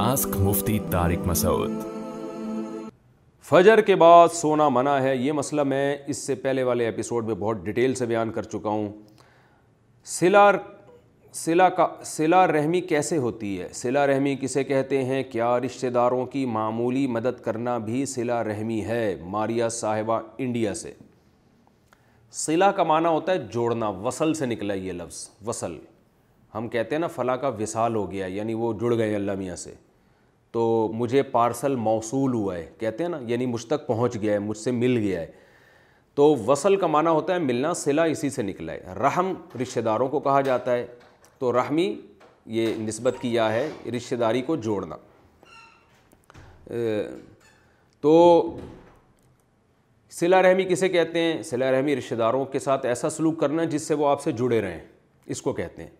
ask मुफ्ती तारिक मसूद फजर के बाद सोना मना है ये मसला मैं इससे पहले वाले एपिसोड में बहुत डिटेल से बयान कर चुका हूँ सिला सिला का सिला रहमी कैसे होती है सिला रहमी किसे कहते हैं क्या रिश्तेदारों की मामूली मदद करना भी सिला रहमी है मारिया साहिबा इंडिया से सिला का माना होता है जोड़ना वसल से निकला ये लफ्ज़ वसल हम कहते हैं ना फ़ला का विसाल हो गया यानी वो जुड़ गए अल्लाह मियाँ से तो मुझे पार्सल मौसू हुआ है कहते हैं ना यानी मुझ तक पहुँच गया है मुझसे मिल गया है तो वसल का माना होता है मिलना सिला इसी से निकला है रहम रिश्तेदारों को कहा जाता है तो रहमी ये नस्बत किया है रिश्तेदारी को जोड़ना तो सिला रहमी किसे कहते हैं सिला रहमी रिश्तेदारों के साथ ऐसा सलूक करना जिससे वो आपसे जुड़े रहें इसको कहते हैं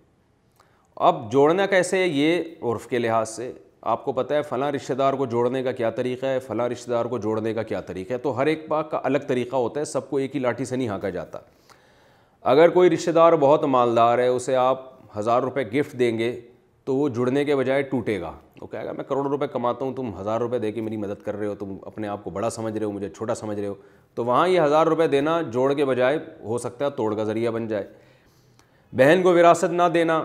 अब जोड़ना कैसे है ये उर्फ़ के लिहाज से आपको पता है फ़लाँ रिश्तेदार को जोड़ने का क्या तरीका है फ़लाँ रिश्तेदार को जोड़ने का क्या तरीका है तो हर एक पाक का अलग तरीका होता है सबको एक ही लाठी से नहीं हाँका जाता अगर कोई रिश्तेदार बहुत मालदार है उसे आप हज़ार रुपये गिफ्ट देंगे तो वो जुड़ने के बजाय टूटेगा वो कहेगा मैं करोड़ों रुपए कमाता हूँ तुम हज़ार रुपये दे के मेरी मदद कर रहे हो तुम अपने आप को बड़ा समझ रहे हो मुझे छोटा समझ रहे हो तो वहाँ ये हज़ार रुपये देना जोड़ के बजाय हो सकता है तोड़ का ज़रिया बन जाए बहन को विरासत ना देना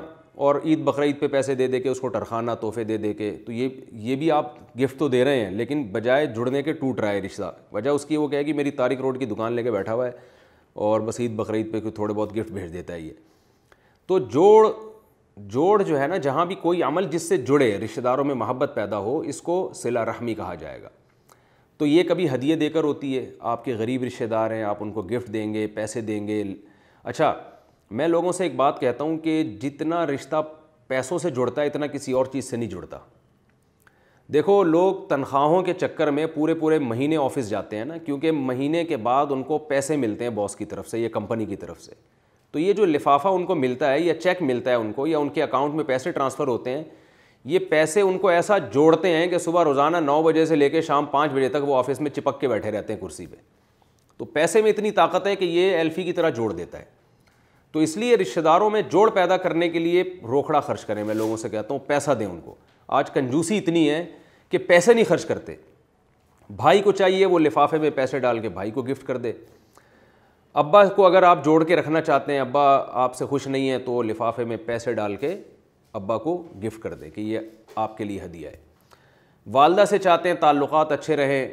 और ईद बकरीद पे पैसे दे दे के उसको टरखाना तोहफे दे दे के तो ये ये भी आप गिफ्ट तो दे रहे हैं लेकिन बजाय जुड़ने के टूट रहा है रिश्ता वजह उसकी वो कहे कि मेरी तारिक रोड की दुकान लेके बैठा हुआ है और बस ईद बकरीद पे थोड़े बहुत गिफ्ट भेज देता है ये तो जोड़ जोड़ जो है ना जहाँ भी कोई अमल जिससे जुड़े रिश्तेदारों में मोहब्बत पैदा हो इसको सिला रहमी कहा जाएगा तो ये कभी हदिये देकर होती है आपके गरीब रिश्तेदार हैं आप उनको गिफ्ट देंगे पैसे देंगे अच्छा मैं लोगों से एक बात कहता हूँ कि जितना रिश्ता पैसों से जुड़ता है इतना किसी और चीज़ से नहीं जुड़ता देखो लोग तनख्वाहों के चक्कर में पूरे पूरे महीने ऑफिस जाते हैं ना क्योंकि महीने के बाद उनको पैसे मिलते हैं बॉस की तरफ से या कंपनी की तरफ से तो ये जो लिफाफा उनको मिलता है या चेक मिलता है उनको या उनके अकाउंट में पैसे ट्रांसफ़र होते हैं ये पैसे उनको ऐसा जोड़ते हैं कि सुबह रोज़ाना नौ बजे से लेकर शाम पाँच बजे तक वो ऑफिस में चिपक के बैठे रहते हैं कुर्सी पर तो पैसे में इतनी ताकत है कि ये एल्फ़ी की तरह जोड़ देता है तो इसलिए रिश्तेदारों में जोड़ पैदा करने के लिए रोकड़ा खर्च करें मैं लोगों से कहता हूँ पैसा दें उनको आज कंजूसी इतनी है कि पैसे नहीं खर्च करते भाई को चाहिए वो लिफाफे में पैसे डाल के भाई को गिफ्ट कर दे अब्बा को अगर आप जोड़ के रखना चाहते हैं अब्बा आपसे खुश नहीं है तो लिफाफे में पैसे डाल के अब्बा को गिफ्ट कर दे कि ये आपके लिए हदिया है वालदा से चाहते हैं ताल्लुकात अच्छे रहें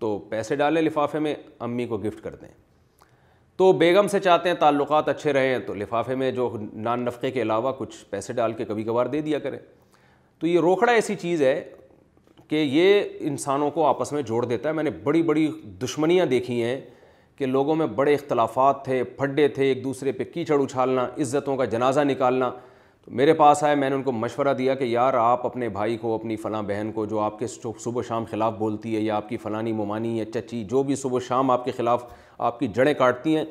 तो पैसे डालें लिफाफे में अम्मी को गिफ्ट कर दें तो बेगम से चाहते हैं ताल्लुक अच्छे रहें तो लिफाफे में जो नान नफ़े के अलावा कुछ पैसे डाल के कभी कभार दे दिया करें तो ये रोकड़ा ऐसी चीज़ है कि ये इंसानों को आपस में जोड़ देता है मैंने बड़ी बड़ी दुश्मनियाँ देखी हैं कि लोगों में बड़े इख्तलाफात थे फड्डे थे एक दूसरे पर कीचड़ उछालना इज़्ज़तों का जनाजा निकालना तो मेरे पास आए मैंने उनको मशवरा दिया कि यार आप अपने भाई को अपनी फ़लाँ बहन को जो आपके सुबह शाम ख़िलाफ़ बोलती है या आपकी फ़लानी ममानी या चची जो भी सुबह शाम आपके ख़िलाफ़ आपकी जड़ें काटती हैं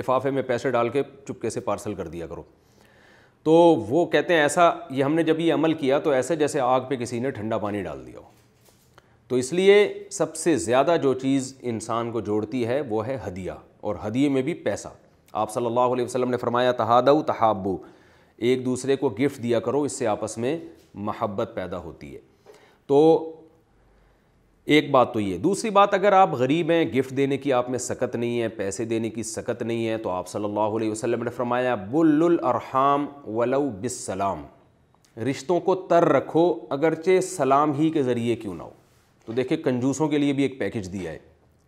लिफाफे में पैसे डाल के चुपके से पार्सल कर दिया करो तो वो कहते हैं ऐसा ये हमने जब ये अमल किया तो ऐसे जैसे आग पे किसी ने ठंडा पानी डाल दिया हो तो इसलिए सबसे ज़्यादा जो चीज़ इंसान को जोड़ती है वो है हदिया और हदिए में भी पैसा आप सल्लल्लाहु अलैहि वसल्लम ने फरमाया तहादव तहाबू एक दूसरे को गिफ्ट दिया करो इससे आपस में महब्बत पैदा होती है तो एक बात तो ये दूसरी बात अगर आप गरीब हैं गिफ्ट देने की आप में सकत नहीं है पैसे देने की सकत नहीं है तो आप सल्लल्लाहु अलैहि वसल्लम ने फरमाया बुल्लुल अरहाम वलऊ सलाम रिश्तों को तर रखो अगरचे सलाम ही के ज़रिए क्यों ना हो तो देखिए कंजूसों के लिए भी एक पैकेज दिया है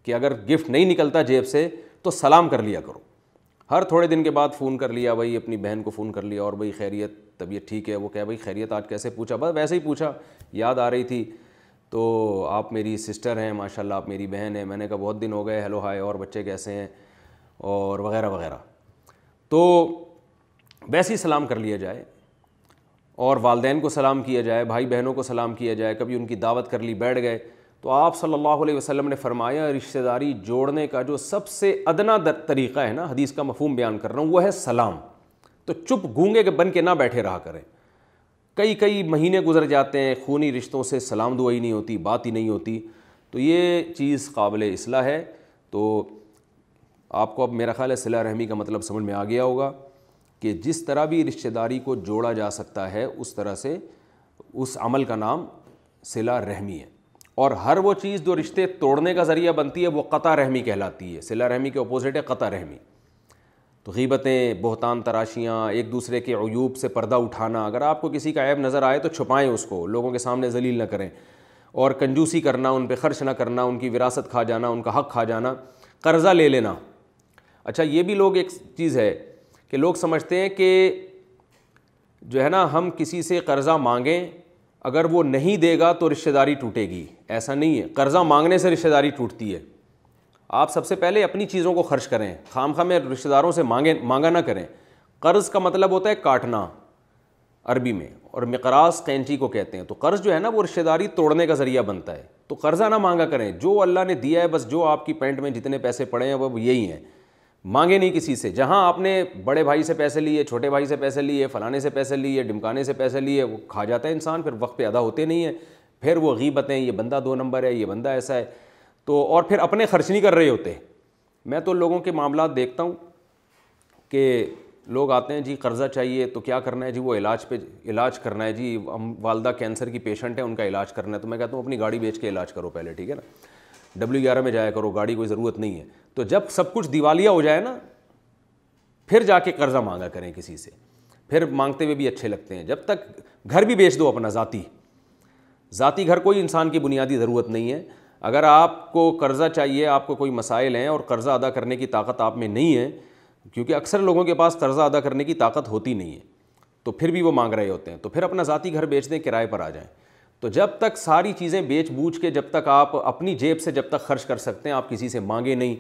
कि अगर गिफ्ट नहीं निकलता जेब से तो सलाम कर लिया करो हर थोड़े दिन के बाद फ़ोन कर लिया भाई अपनी बहन को फ़ोन कर लिया और भाई खैरियत तबीयत ठीक है वो कह भाई खैरियत आज कैसे पूछा बस वैसे ही पूछा याद आ रही थी तो आप मेरी सिस्टर हैं माशाल्लाह आप मेरी बहन हैं मैंने कहा बहुत दिन हो गए हेलो हाय और बच्चे कैसे हैं और वगैरह वगैरह तो वैसे ही सलाम कर लिया जाए और वालदेन को सलाम किया जाए भाई बहनों को सलाम किया जाए कभी उनकी दावत कर ली बैठ गए तो आप सल्लल्लाहु अलैहि वसल्लम ने फरमाया रिश्तेदारी जोड़ने का जो सबसे अदना तरीक़ा है ना हदीस का मफहम बयान कर रहा हूँ वह है सलाम तो चुप गूँगे के बन के ना बैठे रहा करें कई कई महीने गुजर जाते हैं खूनी रिश्तों से सलाम दुआई नहीं होती बात ही नहीं होती तो ये चीज़ काबिल असलाह है तो आपको अब मेरा ख्याल है सिला रहमी का मतलब समझ में आ गया होगा कि जिस तरह भी रिश्तेदारी को जोड़ा जा सकता है उस तरह से उस अमल का नाम सिला रहमी है और हर वो चीज़ जो रिश्ते तोड़ने का ज़रिया बनती है वो क़ता रहमी कहलाती है सिला रहमी के अपोज़िट है क़ता रहमी तो गीबतें बहुतान तराशियाँ एक दूसरे के अयूब से पर्दा उठाना अगर आपको किसी का ऐब नज़र आए तो छुपाएं उसको लोगों के सामने जलील ना करें और कंजूसी करना उन पर ख़र्च न करना उनकी विरासत खा जाना उनका हक खा जाना कर्ज़ा ले लेना अच्छा ये भी लोग एक चीज़ है कि लोग समझते हैं कि जो है ना हम किसी से कर्ज़ा मांगें अगर वो नहीं देगा तो रिश्तेदारी टूटेगी ऐसा नहीं है कर्ज़ा मांगने से रिश्तेदारी टूटती है आप सबसे पहले अपनी चीज़ों को खर्च करें खाम खाम में रिश्तेदारों से मांगे मांगा ना करें कर्ज़ का मतलब होता है काटना अरबी में और मकरास कैंची को कहते हैं तो कर्ज़ जो है ना वो रिश्तेदारी तोड़ने का ज़रिया बनता है तो कर्ज़ा ना मांगा करें जो अल्लाह ने दिया है बस जो आपकी पैंट में जितने पैसे पड़े हैं वो यही हैं मांगे नहीं किसी से जहाँ आपने बड़े भाई से पैसे लिए छोटे भाई से पैसे लिए फलाने से पैसे लिए डिमकाने से पैसे लिए वो खा जाता है इंसान फिर वक्त पे अदा होते नहीं है फिर वो गीबतें ये बंदा दो नंबर है ये बंदा ऐसा है तो और फिर अपने खर्च नहीं कर रहे होते मैं तो लोगों के मामला देखता हूँ कि लोग आते हैं जी कर्ज़ा चाहिए तो क्या करना है जी वो इलाज पे इलाज करना है जी हम वालदा कैंसर की पेशेंट है उनका इलाज करना है तो मैं कहता हूँ अपनी गाड़ी बेच के इलाज करो पहले ठीक है ना डब्ल्यू ग्यारह में जाया करो गाड़ी कोई ज़रूरत नहीं है तो जब सब कुछ दिवालिया हो जाए ना फिर जाके कर्ज़ा मांगा करें किसी से फिर मांगते हुए भी अच्छे लगते हैं जब तक घर भी बेच दो अपना ज़ाती ज़ाती घर कोई इंसान की बुनियादी ज़रूरत नहीं है अगर आपको कर्ज़ा चाहिए आपको कोई मसाइल हैं और कर्ज़ा अदा करने की ताकत आप में नहीं है क्योंकि अक्सर लोगों के पास कर्ज़ा अदा करने की ताकत होती नहीं है तो फिर भी वो मांग रहे होते हैं तो फिर अपना ज़ाती घर बेच दें किराए पर आ जाएं तो जब तक सारी चीज़ें बेच बूझ के जब तक आप अपनी जेब से जब तक खर्च कर सकते हैं आप किसी से मांगे नहीं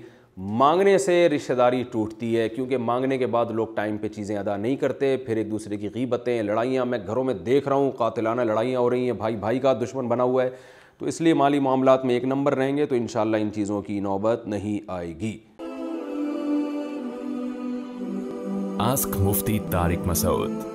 मांगने से रिश्तेदारी टूटती है क्योंकि मांगने के बाद लोग टाइम पे चीज़ें अदा नहीं करते फिर एक दूसरे की गीबतें लड़ाइयाँ मैं घरों में देख रहा हूँ कातिलाना लड़ाइयाँ हो रही हैं भाई भाई का दुश्मन बना हुआ है तो इसलिए माली मामला में एक नंबर रहेंगे तो इन इन चीज़ों की नौबत नहीं आएगी आस्क मुफ्ती तारिक मसूद